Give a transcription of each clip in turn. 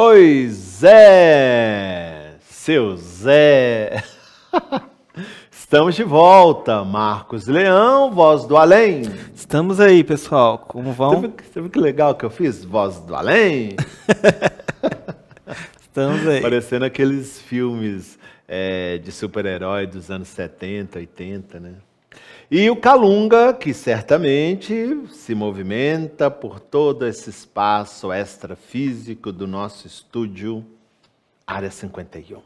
Pois é, seu Zé. Estamos de volta, Marcos Leão, voz do além. Estamos aí, pessoal. Como vão? Você viu, você viu que legal que eu fiz? Voz do além. Estamos aí. Parecendo aqueles filmes é, de super-herói dos anos 70, 80, né? E o Calunga, que certamente se movimenta por todo esse espaço extrafísico do nosso estúdio, Área 51.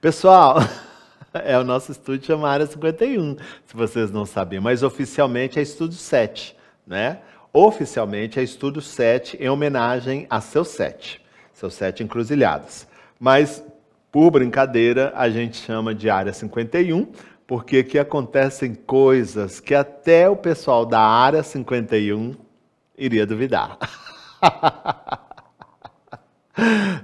Pessoal, é o nosso estúdio chama Área 51, se vocês não sabiam, mas oficialmente é Estúdio 7, né? Oficialmente é Estúdio 7 em homenagem a seu 7, seu 7 encruzilhados. Mas por brincadeira, a gente chama de Área 51, porque aqui acontecem coisas que até o pessoal da área 51 iria duvidar.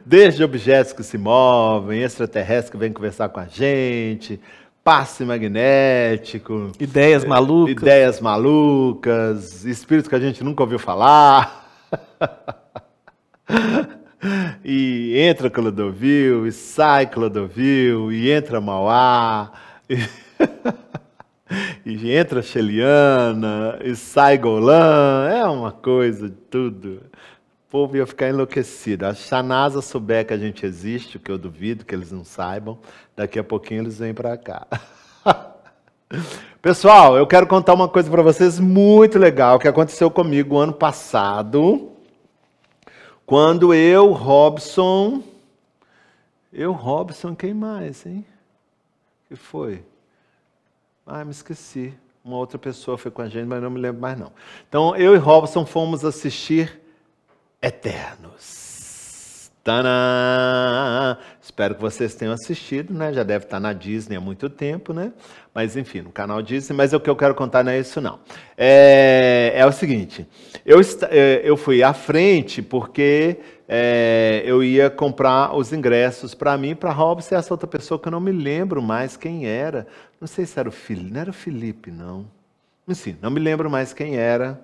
Desde objetos que se movem, extraterrestres que vêm conversar com a gente, passe magnético, ideias é, malucas, ideias malucas, espíritos que a gente nunca ouviu falar. e entra Clodovil, e sai Clodovil, e entra Mauá. E e entra Cheliana, e sai Golan, é uma coisa de tudo. O povo ia ficar enlouquecido. Se a NASA souber que a gente existe, o que eu duvido que eles não saibam, daqui a pouquinho eles vêm para cá. Pessoal, eu quero contar uma coisa para vocês muito legal que aconteceu comigo ano passado, quando eu, Robson, eu, Robson, quem mais, hein? Que foi? Ah, me esqueci. Uma outra pessoa foi com a gente, mas não me lembro mais não. Então, eu e Robson fomos assistir Eternos. Tadã! Espero que vocês tenham assistido, né? Já deve estar na Disney há muito tempo, né? Mas enfim, no canal Disney, mas o que eu quero contar não é isso não. É, é o seguinte, eu, é, eu fui à frente porque é, eu ia comprar os ingressos para mim, para Robson e essa outra pessoa que eu não me lembro mais quem era. Não sei se era o Felipe, não era o Felipe, não. Enfim, não me lembro mais quem era.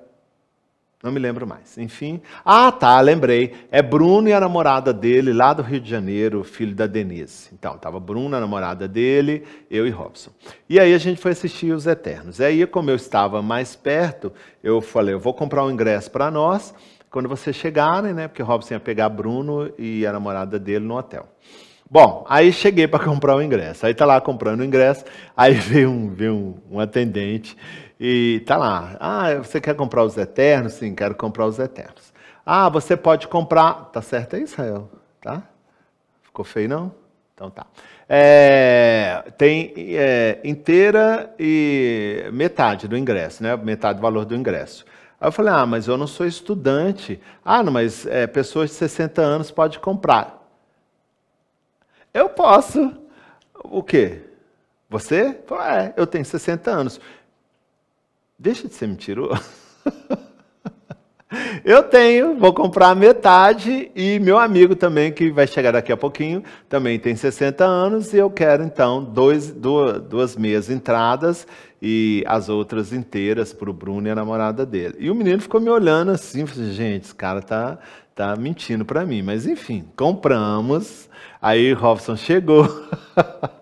Não me lembro mais. Enfim. Ah, tá, lembrei. É Bruno e a namorada dele, lá do Rio de Janeiro, filho da Denise. Então, tava Bruno, a namorada dele, eu e Robson. E aí a gente foi assistir Os Eternos. E aí, como eu estava mais perto, eu falei, eu vou comprar um ingresso para nós, quando vocês chegarem, né? Porque Robson ia pegar Bruno e a namorada dele no hotel. Bom, aí cheguei para comprar o ingresso. Aí tá lá comprando o ingresso, aí veio um, veio um, um atendente e tá lá. Ah, você quer comprar os Eternos? Sim, quero comprar os Eternos. Ah, você pode comprar. Tá certo aí, é Israel? Tá? Ficou feio, não? Então tá. É, tem é, inteira e metade do ingresso, né? Metade do valor do ingresso. Aí eu falei, ah, mas eu não sou estudante. Ah, não, mas é, pessoas de 60 anos pode comprar. Eu posso. O quê? Você? Fala, é, eu tenho 60 anos. Deixa de ser mentiroso. Eu tenho, vou comprar metade e meu amigo também, que vai chegar daqui a pouquinho, também tem 60 anos e eu quero então dois, duas, duas meias entradas e as outras inteiras para o Bruno e a namorada dele. E o menino ficou me olhando assim, falei, assim, gente, esse cara tá, tá mentindo para mim. Mas enfim, compramos. Aí Robson chegou.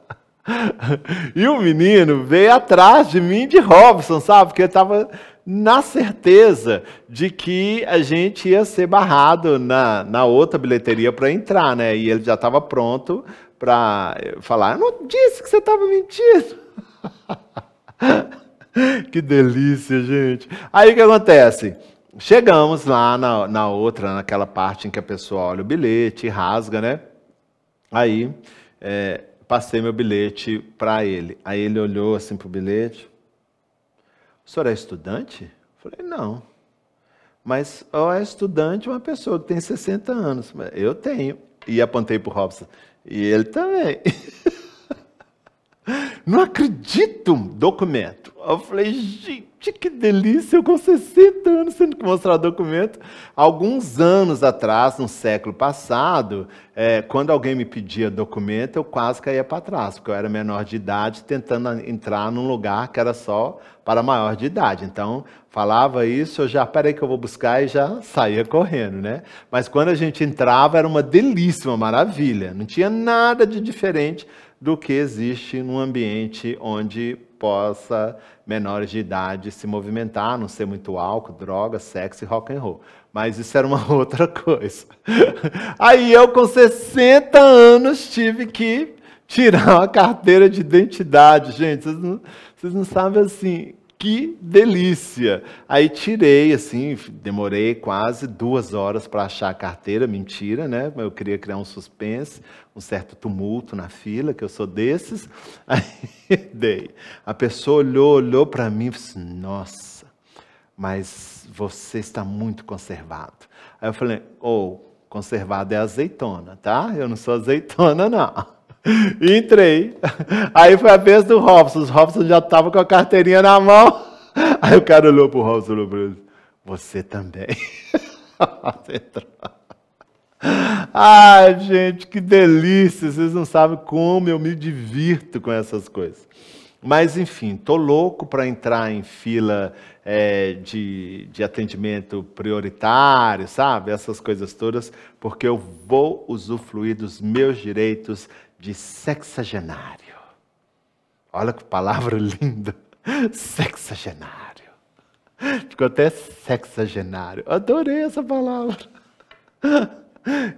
e o menino veio atrás de mim de Robson, sabe? Porque eu estava na certeza de que a gente ia ser barrado na, na outra bilheteria para entrar, né? E ele já estava pronto para eh, falar, eu não disse que você estava mentindo. que delícia, gente. Aí o que acontece? Chegamos lá na, na outra, naquela parte em que a pessoa olha o bilhete, rasga, né? Aí é, passei meu bilhete para ele. Aí ele olhou assim para o bilhete. O senhor é estudante? Eu falei, não. Mas ó, é estudante uma pessoa que tem 60 anos. Eu tenho. E apontei para o Robson. E ele também. Não acredito, documento. Eu falei, gente, que delícia, eu com 60 anos tendo que mostrar documento. Alguns anos atrás, no século passado, é, quando alguém me pedia documento, eu quase caía para trás, porque eu era menor de idade, tentando entrar num lugar que era só para maior de idade. Então, falava isso, eu já, peraí que eu vou buscar e já saía correndo, né? Mas quando a gente entrava, era uma delícia, uma maravilha. Não tinha nada de diferente do que existe num ambiente onde possa menores de idade se movimentar, não ser muito álcool, droga, sexo e rock and roll. Mas isso era uma outra coisa. Aí eu com 60 anos tive que tirar uma carteira de identidade, gente. Vocês não, vocês não sabem assim que delícia! Aí tirei, assim, demorei quase duas horas para achar a carteira, mentira, né? Eu queria criar um suspense, um certo tumulto na fila, que eu sou desses. Aí dei. A pessoa olhou, olhou para mim e disse: assim, Nossa, mas você está muito conservado. Aí eu falei: Ou, oh, conservado é azeitona, tá? Eu não sou azeitona, não. Entrei. Aí foi a vez do Robson. Os Robson já estavam com a carteirinha na mão. Aí o cara olhou pro Robson e olhou Você também. Ai, gente, que delícia! Vocês não sabem como eu me divirto com essas coisas. Mas, enfim, tô louco para entrar em fila é, de, de atendimento prioritário, sabe? Essas coisas todas, porque eu vou usufruir dos meus direitos de sexagenário. Olha que palavra linda! Sexagenário. Ficou até sexagenário. Adorei essa palavra.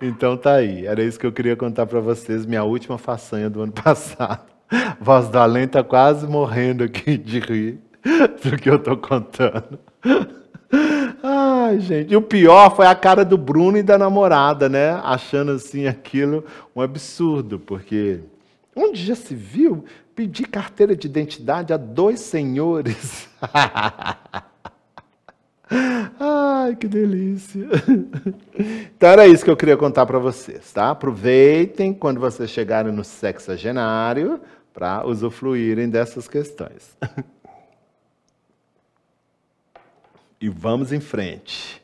Então tá aí. Era isso que eu queria contar para vocês, minha última façanha do ano passado. Voz do Além tá quase morrendo aqui de rir do que eu tô contando. Ai, gente. E o pior foi a cara do Bruno e da namorada, né? Achando assim aquilo um absurdo, porque onde já se viu pedir carteira de identidade a dois senhores? Ai, que delícia. Então era isso que eu queria contar para vocês, tá? Aproveitem quando vocês chegarem no sexagenário para usufruírem dessas questões. e vamos em frente.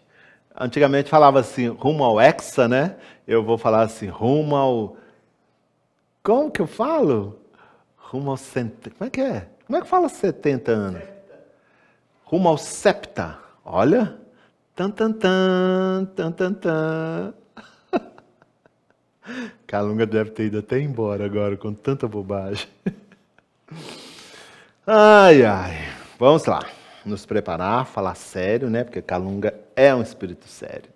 Antigamente falava assim, rumo ao hexa, né? Eu vou falar assim, rumo ao. Como que eu falo? Rumo ao cent... Como é que é? Como é que fala 70 anos? Septa. Rumo ao septa. Olha. Tan, tan, tan, tan, tan, tan. Calunga deve ter ido até embora agora com tanta bobagem. Ai, ai. Vamos lá nos preparar, falar sério, né? Porque Calunga é um espírito sério.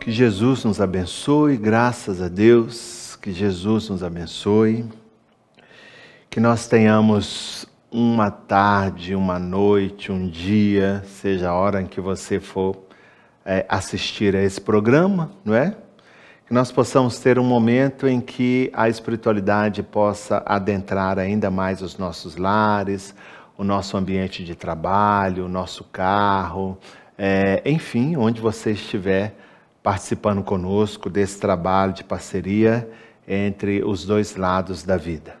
Que Jesus nos abençoe, graças a Deus, que Jesus nos abençoe. Que nós tenhamos uma tarde, uma noite, um dia, seja a hora em que você for é, assistir a esse programa, não é? que nós possamos ter um momento em que a espiritualidade possa adentrar ainda mais os nossos lares, o nosso ambiente de trabalho, o nosso carro, é, enfim, onde você estiver participando conosco desse trabalho de parceria entre os dois lados da vida.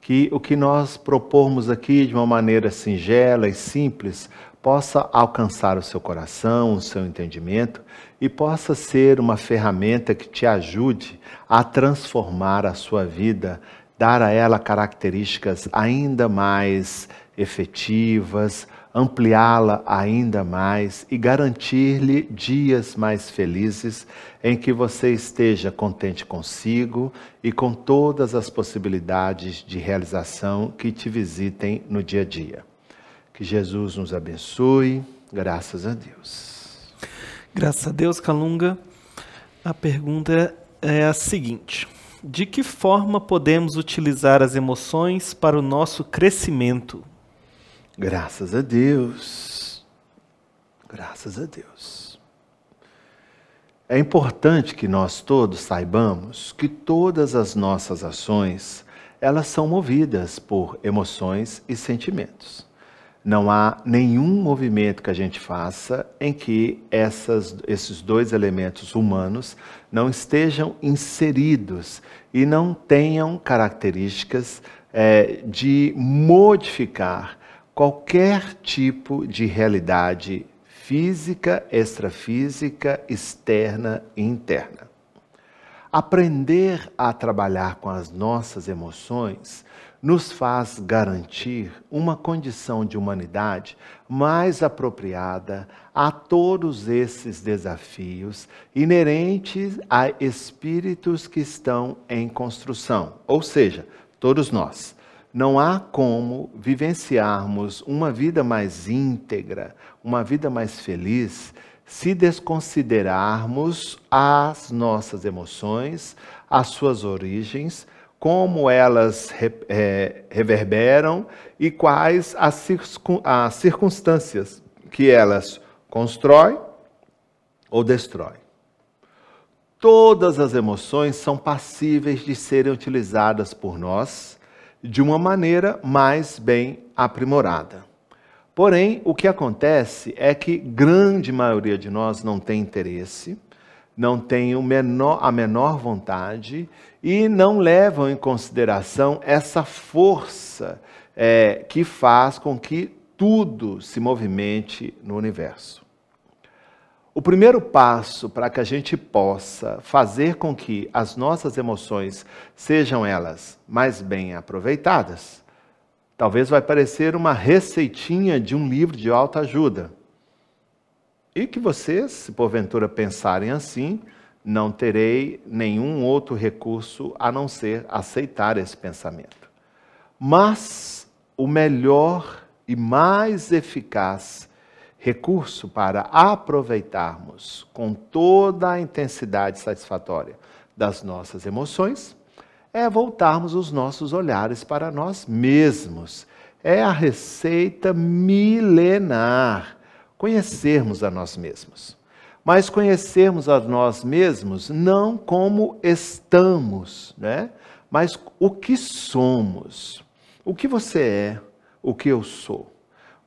Que o que nós propormos aqui de uma maneira singela e simples possa alcançar o seu coração, o seu entendimento e possa ser uma ferramenta que te ajude a transformar a sua vida, dar a ela características ainda mais efetivas, ampliá-la ainda mais e garantir-lhe dias mais felizes em que você esteja contente consigo e com todas as possibilidades de realização que te visitem no dia a dia. Que Jesus nos abençoe, graças a Deus. Graças a Deus, Calunga. A pergunta é a seguinte: De que forma podemos utilizar as emoções para o nosso crescimento? Graças a Deus. Graças a Deus. É importante que nós todos saibamos que todas as nossas ações, elas são movidas por emoções e sentimentos não há nenhum movimento que a gente faça em que essas, esses dois elementos humanos não estejam inseridos e não tenham características é, de modificar qualquer tipo de realidade física, extrafísica, externa e interna. Aprender a trabalhar com as nossas emoções nos faz garantir uma condição de humanidade mais apropriada a todos esses desafios inerentes a espíritos que estão em construção, ou seja, todos nós. Não há como vivenciarmos uma vida mais íntegra, uma vida mais feliz, se desconsiderarmos as nossas emoções, as suas origens, como elas re, é, reverberam e quais as, circun, as circunstâncias que elas constroem ou destroem. Todas as emoções são passíveis de serem utilizadas por nós de uma maneira mais bem aprimorada. Porém, o que acontece é que grande maioria de nós não tem interesse não têm menor, a menor vontade e não levam em consideração essa força é, que faz com que tudo se movimente no universo. O primeiro passo para que a gente possa fazer com que as nossas emoções sejam elas mais bem aproveitadas, talvez vai parecer uma receitinha de um livro de autoajuda. E que vocês, se porventura pensarem assim, não terei nenhum outro recurso a não ser aceitar esse pensamento. Mas o melhor e mais eficaz recurso para aproveitarmos com toda a intensidade satisfatória das nossas emoções é voltarmos os nossos olhares para nós mesmos. É a receita milenar conhecermos a nós mesmos. Mas conhecermos a nós mesmos não como estamos, né? mas o que somos. O que você é, o que eu sou.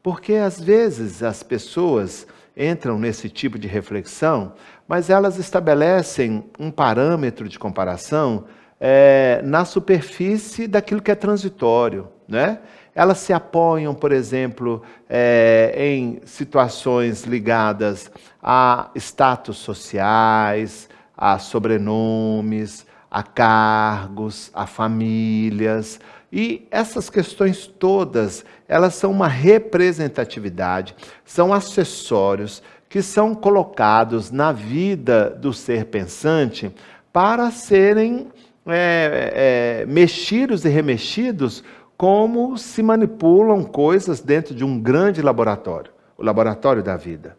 Porque às vezes as pessoas entram nesse tipo de reflexão, mas elas estabelecem um parâmetro de comparação é, na superfície daquilo que é transitório. Né? elas se apoiam, por exemplo, é, em situações ligadas a status sociais, a sobrenomes, a cargos, a famílias. E essas questões todas, elas são uma representatividade, são acessórios que são colocados na vida do ser pensante para serem é, é, mexidos e remexidos como se manipulam coisas dentro de um grande laboratório o laboratório da vida.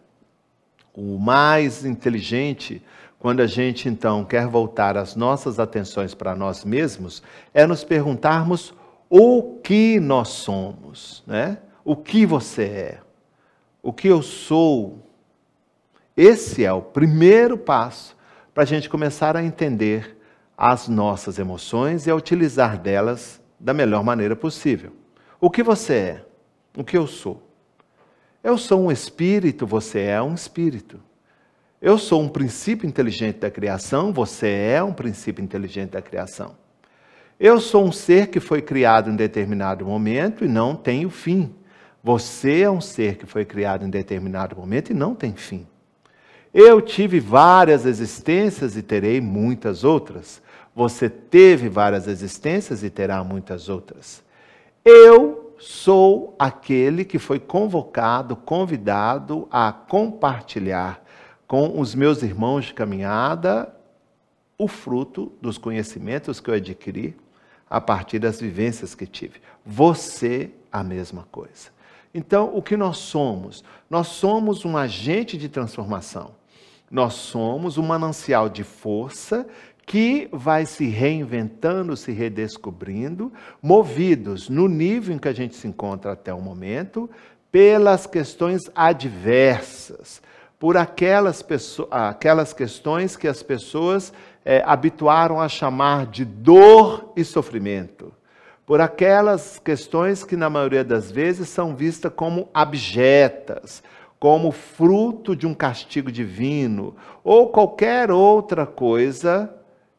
O mais inteligente, quando a gente então quer voltar as nossas atenções para nós mesmos, é nos perguntarmos o que nós somos, né? O que você é? O que eu sou? Esse é o primeiro passo para a gente começar a entender as nossas emoções e a utilizar delas da melhor maneira possível. O que você é? O que eu sou? Eu sou um espírito, você é um espírito. Eu sou um princípio inteligente da criação, você é um princípio inteligente da criação. Eu sou um ser que foi criado em determinado momento e não tem o fim. Você é um ser que foi criado em determinado momento e não tem fim. Eu tive várias existências e terei muitas outras. Você teve várias existências e terá muitas outras. Eu sou aquele que foi convocado, convidado a compartilhar com os meus irmãos de caminhada o fruto dos conhecimentos que eu adquiri a partir das vivências que tive. Você, a mesma coisa. Então, o que nós somos? Nós somos um agente de transformação. Nós somos um manancial de força que vai se reinventando, se redescobrindo, movidos no nível em que a gente se encontra até o momento, pelas questões adversas, por aquelas, pessoas, aquelas questões que as pessoas é, habituaram a chamar de dor e sofrimento, por aquelas questões que, na maioria das vezes, são vistas como abjetas, como fruto de um castigo divino, ou qualquer outra coisa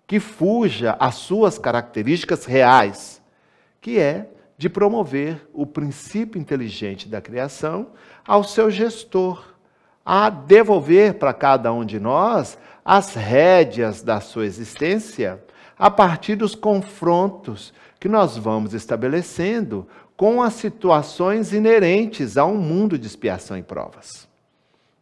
que fuja às suas características reais, que é de promover o princípio inteligente da criação ao seu gestor, a devolver para cada um de nós as rédeas da sua existência a partir dos confrontos que nós vamos estabelecendo com as situações inerentes a um mundo de expiação e provas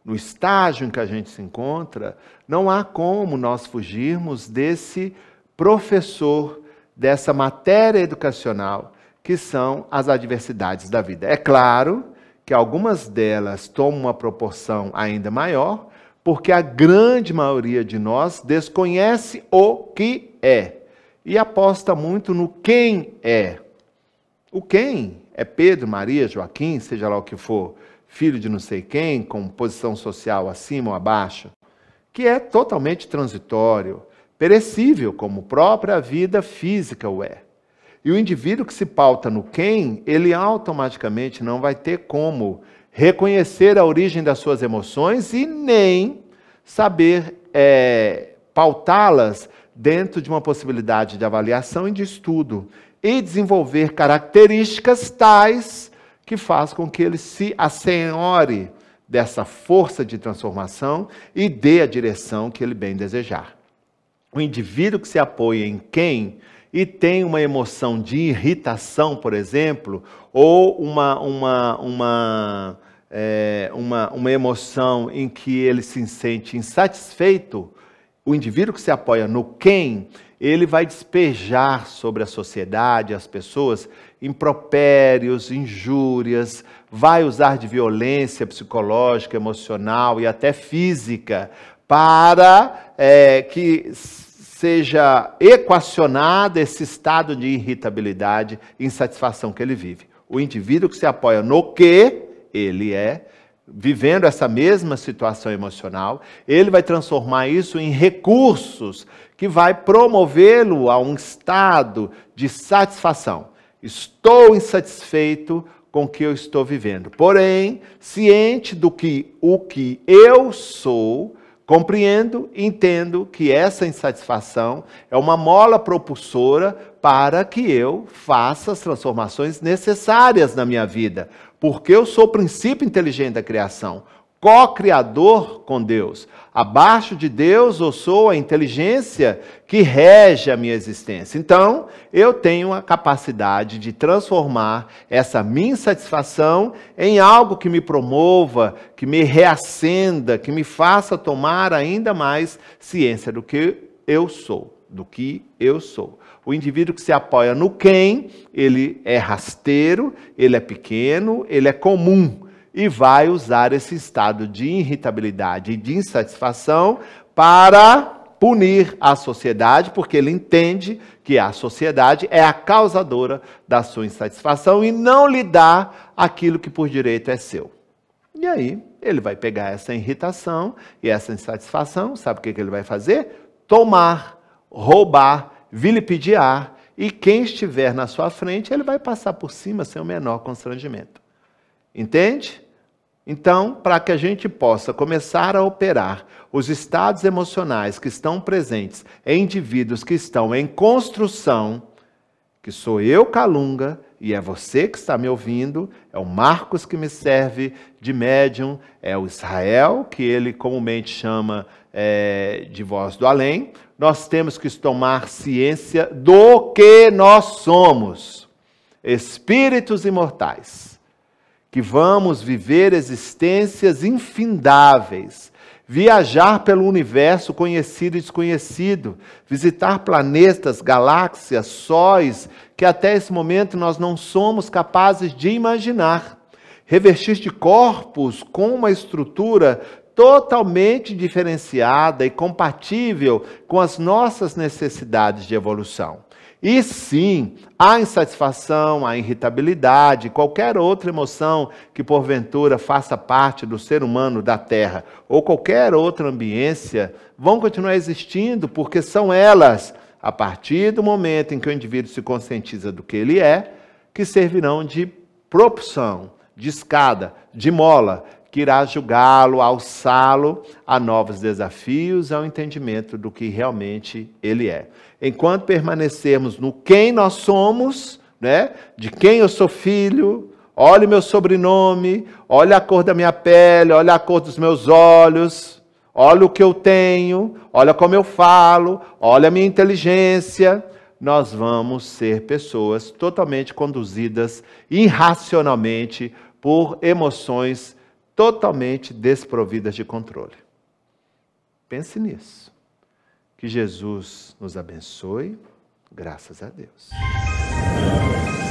no estágio em que a gente se encontra, não há como nós fugirmos desse professor, dessa matéria educacional, que são as adversidades da vida. É claro que algumas delas tomam uma proporção ainda maior, porque a grande maioria de nós desconhece o que é e aposta muito no quem é. O quem é Pedro, Maria, Joaquim, seja lá o que for filho de não sei quem, com posição social acima ou abaixo, que é totalmente transitório, perecível, como própria vida física o é. E o indivíduo que se pauta no quem, ele automaticamente não vai ter como reconhecer a origem das suas emoções e nem saber é, pautá-las dentro de uma possibilidade de avaliação e de estudo e desenvolver características tais que faz com que ele se assenhore dessa força de transformação e dê a direção que ele bem desejar. O indivíduo que se apoia em quem e tem uma emoção de irritação, por exemplo, ou uma, uma, uma, é, uma, uma emoção em que ele se sente insatisfeito, o indivíduo que se apoia no quem, ele vai despejar sobre a sociedade, as pessoas, impropérios, injúrias, vai usar de violência psicológica, emocional e até física para é, que seja equacionado esse estado de irritabilidade e insatisfação que ele vive. O indivíduo que se apoia no que ele é, vivendo essa mesma situação emocional, ele vai transformar isso em recursos que vai promovê-lo a um estado de satisfação. Estou insatisfeito com o que eu estou vivendo. Porém, ciente do que o que eu sou, compreendo e entendo que essa insatisfação é uma mola propulsora para que eu faça as transformações necessárias na minha vida, porque eu sou o princípio inteligente da criação co-criador com Deus. Abaixo de Deus eu sou a inteligência que rege a minha existência. Então, eu tenho a capacidade de transformar essa minha insatisfação em algo que me promova, que me reacenda, que me faça tomar ainda mais ciência do que eu sou, do que eu sou. O indivíduo que se apoia no quem, ele é rasteiro, ele é pequeno, ele é comum e vai usar esse estado de irritabilidade e de insatisfação para punir a sociedade, porque ele entende que a sociedade é a causadora da sua insatisfação e não lhe dá aquilo que por direito é seu. E aí, ele vai pegar essa irritação e essa insatisfação, sabe o que, ele vai fazer? Tomar, roubar, vilipendiar, e quem estiver na sua frente, ele vai passar por cima sem o menor constrangimento. Entende? Então, para que a gente possa começar a operar os estados emocionais que estão presentes em indivíduos que estão em construção, que sou eu, Calunga, e é você que está me ouvindo, é o Marcos que me serve de médium, é o Israel, que ele comumente chama é, de voz do além, nós temos que tomar ciência do que nós somos espíritos imortais que vamos viver existências infindáveis, viajar pelo universo conhecido e desconhecido, visitar planetas, galáxias, sóis que até esse momento nós não somos capazes de imaginar, revestir de corpos com uma estrutura totalmente diferenciada e compatível com as nossas necessidades de evolução. E sim, a insatisfação, a irritabilidade, qualquer outra emoção que porventura faça parte do ser humano da Terra ou qualquer outra ambiência vão continuar existindo porque são elas, a partir do momento em que o indivíduo se conscientiza do que ele é, que servirão de propulsão, de escada, de mola, que irá julgá-lo, alçá-lo a novos desafios, ao entendimento do que realmente ele é. Enquanto permanecermos no quem nós somos, né? De quem eu sou filho, olha o meu sobrenome, olha a cor da minha pele, olha a cor dos meus olhos, olha o que eu tenho, olha como eu falo, olha a minha inteligência. Nós vamos ser pessoas totalmente conduzidas irracionalmente por emoções totalmente desprovidas de controle. Pense nisso. Que Jesus nos abençoe, graças a Deus.